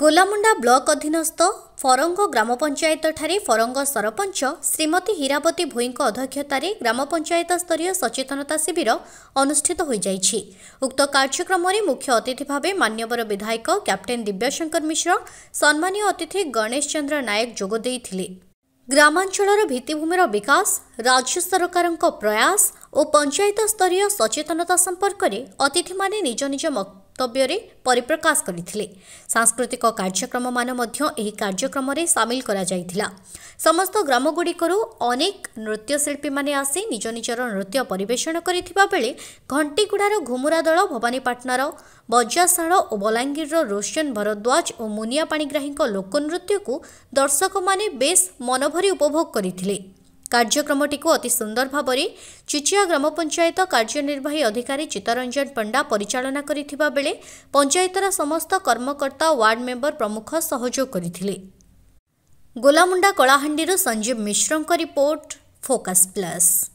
Golamunda block ଅଧୀନସ୍ଥ ଫରଙ୍ଗ ଗ୍ରାମ ପଞ୍ଚାୟତଠାରେ ଫରଙ୍ଗ ସରପଞ୍ଚ ଶ୍ରୀମତୀ ହୀରାବତୀ ଭୋଇଙ୍କ ଅଧ୍ୟକ୍ଷତାରେ ଗ୍ରାମ ପଞ୍ଚାୟତ ସ୍ତରୀୟ ସଚେତନତା ଶିବିର ଅନୁଷ୍ଠିତ ହୋଇଯାଇଛି ଉକ୍ତ କାର୍ଯ୍ୟକ୍ରମରେ ମୁଖ୍ୟ ଅତିଥି ଭାବେ ମାନ୍ୟବର ବିଧାୟକ କ୍ୟାପ୍ଟେନ୍ ଦିବ୍ୟଶଙ୍କର ମିଶ୍ର ସମ୍ମାନୀୟ ଅତିଥି ଗଣେଶ ଚନ୍ଦ୍ର ନାୟକ ଯୋଗ ଦେଇଥିଲେ ଗ୍ରାମାଞ୍ଚଳର ଭିତ୍ତିଭୂମିର ବିକାଶ ରାଜ୍ୟ ସରକାରଙ୍କ ପ୍ରୟାସ ଓ ପଞ୍ଚାୟତ ସ୍ତରୀୟ ସଚେତନତା ସମ୍ପର୍କରେ ଅତିଥିମାନେ ନିଜ ନିଜ ବକ୍ତବ୍ୟରେ ପରିପ୍ରକାଶ କରିଥିଲେ ସାଂସ୍କୃତିକ କାର୍ଯ୍ୟକ୍ରମମାନ ମଧ୍ୟ ଏହି କାର୍ଯ୍ୟକ୍ରମରେ ସାମିଲ କରାଯାଇଥିଲା ସମସ୍ତ ଗ୍ରାମଗୁଡ଼ିକରୁ ଅନେକ ନୃତ୍ୟଶିଳ୍ପୀମାନେ ଆସି ନିଜ ନିଜର ନୃତ୍ୟ ପରିବେଷଣ କରିଥିବା ବେଳେ ଘଣ୍ଟିଗୁଡ଼ାର ଘୁମୁରା ଦଳ ଭବାନୀପାଟଣାର ବଜ୍ରାଶାଳ ଓ ବଲାଙ୍ଗୀରର ରୋଶନ ଭରଦ୍ୱାଜ ଓ ମୁନିଆ ପାଣିଗ୍ରାହୀଙ୍କ ଲୋକନୃତ୍ୟକୁ ଦର୍ଶକମାନେ ବେଶ୍ ମନଭରି ଉପଭୋଗ କରିଥିଲେ କାର୍ଯ୍ୟକ୍ରମଟିକୁ ଅତି ସୁନ୍ଦର ଭାବରେ ଚିଚିଆ ଗ୍ରାମ ପଞ୍ଚାୟତ କାର୍ଯ୍ୟନିର୍ବାହୀ ଅଧିକାରୀ ଚିତ୍ତରଞ୍ଜନ ପଣ୍ଡା ପରିଚାଳନା କରିଥିବା ବେଳେ ପଞ୍ଚାୟତର ସମସ୍ତ କର୍ମକର୍ତ୍ତା ୱାର୍ଡ ମେମ୍ବର ପ୍ରମୁଖ ସହଯୋଗ କରିଥିଲେ ଗୋଲାମୁଣ୍ଡା କଳାହାଣ୍ଡିରୁ ସଞ୍ଜୀବ ମିଶ୍ରଙ୍କ ରିପୋର୍ଟ ଫୋକସ୍